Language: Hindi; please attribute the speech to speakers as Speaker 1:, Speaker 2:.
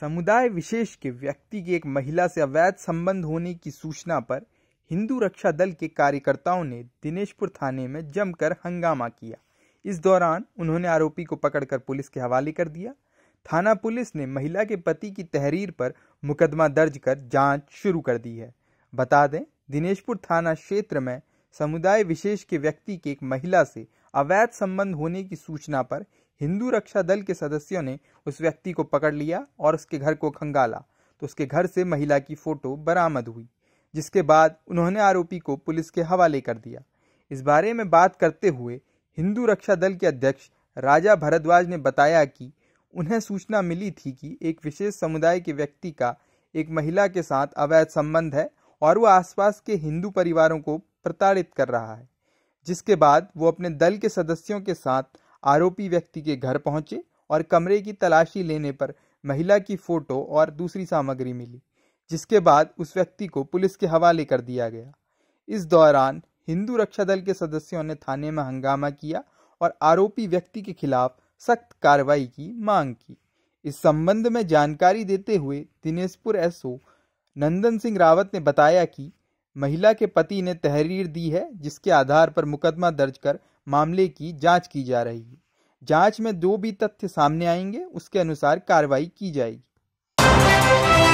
Speaker 1: समुदाय विशेष के व्यक्ति की एक महिला से अवैध संबंध होने की सूचना पर हिंदू रक्षा दल के कार्यकर्ताओं ने दिनेशपुर थाने में जमकर हंगामा किया इस दौरान उन्होंने आरोपी को पकड़कर पुलिस के हवाले कर दिया थाना पुलिस ने महिला के पति की तहरीर पर मुकदमा दर्ज कर जांच शुरू कर दी है बता दें दिनेशपुर थाना क्षेत्र में समुदाय विशेष के व्यक्ति के एक महिला से अवैध संबंध होने की सूचना पर हिंदू रक्षा दल के सदस्यों ने उस व्यक्ति को पकड़ लिया और उसके घर को खंगाला तो उसके घर से महिला की फोटो बरामद हुई जिसके बाद उन्होंने आरोपी को पुलिस के हवाले कर दिया इस बारे में बात करते हुए हिंदू रक्षा दल के अध्यक्ष राजा भरद्वाज ने बताया कि उन्हें सूचना मिली थी कि एक विशेष समुदाय के व्यक्ति का एक महिला के साथ अवैध संबंध है और वह आसपास के हिंदू परिवारों को प्रताड़ित कर रहा है जिसके बाद वो अपने दल के सदस्यों के साथ आरोपी व्यक्ति के घर पहुंचे और कमरे की तलाशी लेने पर महिला की फोटो और दूसरी सामग्री मिली जिसके बाद उस व्यक्ति को पुलिस के हवाले कर दिया गया इस दौरान हिंदू रक्षा दल के सदस्यों ने थाने में हंगामा किया और आरोपी व्यक्ति के खिलाफ सख्त कार्रवाई की मांग की इस संबंध में जानकारी देते हुए दिनेशपुर एसओ नंदन सिंह रावत ने बताया कि महिला के पति ने तहरीर दी है जिसके आधार पर मुकदमा दर्ज कर मामले की जांच की जा रही है जांच में दो भी तथ्य सामने आएंगे उसके अनुसार कार्रवाई की जाएगी